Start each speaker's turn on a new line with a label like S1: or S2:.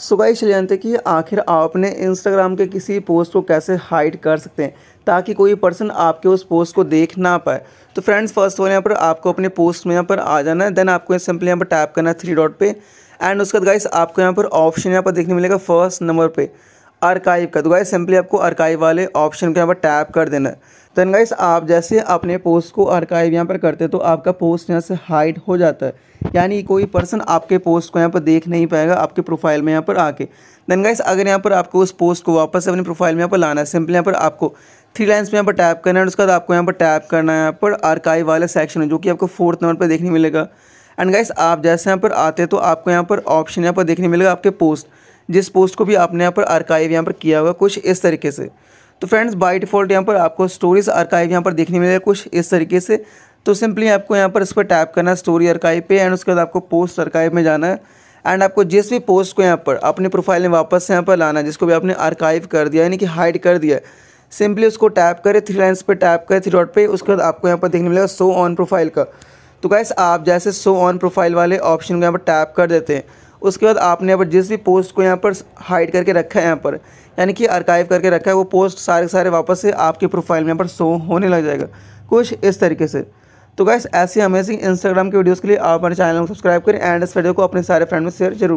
S1: so guys चले जानते हैं कि आखिर आप अपने इंस्टाग्राम के किसी पोस्ट को कैसे हाइड कर सकते हैं ताकि कोई पर्सन आपके उस पोस्ट को देख ना पाए तो फ्रेंड्स फर्स्ट ऑफ यहाँ पर आपको अपने पोस्ट में यहाँ पर आ जाना है देन आपको सिंपली यहाँ पर टैप करना है थ्री डॉट पे एंड उसके बाद गाइस आपको यहाँ पर ऑप्शन यहाँ पर देखने मिलेगा फर्स्ट नंबर पर आर्काइव का तो गाइस सिंपली आपको आर्काइव वाले ऑप्शन के यहाँ पर टैप कर देना है तो एन गाइस आप जैसे अपने पोस्ट को आर्काइव यहाँ पर करते तो आपका पोस्ट यहाँ से हाइड हो जाता है यानी कोई पर्सन आपके पोस्ट को यहाँ पर देख नहीं पाएगा आपके प्रोफाइल में यहाँ पर आके देन गाइस अगर यहाँ पर आपको उस पोस्ट को वापस अपने प्रोफाइल में यहाँ पर लाना है सिंपली यहाँ पर आपको थ्री लाइन्स में यहाँ पर टैप करना है उसके बाद आपको यहाँ पर टैप करना है यहाँ पर आर्काइव वाला सेक्शन है जो कि आपको फोर्थ नंबर पर देखने मिलेगा एंड गाइस आप जैसे यहाँ पर आते तो आपको यहाँ पर ऑप्शन यहाँ पर देखने मिलेगा आपके पोस्ट जिस पोस्ट को भी आपने यहाँ पर आर्काइव यहाँ पर किया हुआ कुछ इस तरीके से तो फ्रेंड्स बाई डिफ़ॉल्ट यहाँ पर आपको स्टोरीज आर्काइव यहाँ पर देखने मिलेगा कुछ इस तरीके से तो सिंपली आपको यहाँ पर इस पर टैप करना है स्टोरी आर्काइव पे एंड उसके बाद आपको पोस्ट आर्काइव में जाना है एंड आपको जिस भी पोस्ट को यहाँ पर अपने प्रोफाइल में वापस से यहाँ पर लाना है जिसको भी आपने आर्काइव कर दिया यानी कि हाइड कर दिया सिंपली उसको टैप करें थ्री लाइन्स पर टैप करें थ्री डॉट पर उसके बाद आपको यहाँ पर देखने मिलेगा सो ऑन प्रोफाइल का तो गैस आप जैसे सो ऑन प्रोफाइल वाले ऑप्शन को यहाँ पर टैप कर देते हैं उसके बाद आपने यहाँ पर जिस भी पोस्ट को यहाँ पर हाइड करके रखा है यहाँ पर यानी कि आर्काइव करके रखा है वो पोस्ट सारे सारे वापस से आपके प्रोफाइल में यहाँ पर शो होने लग जाएगा कुछ इस तरीके से तो गैस ऐसे अमेजिंग इंस्टाग्राम के वीडियोज़ के लिए आप हमारे चैनल को सब्सक्राइब करें एंड इस वीडियो को अपने सारे फ्रेंड में शेयर जरूर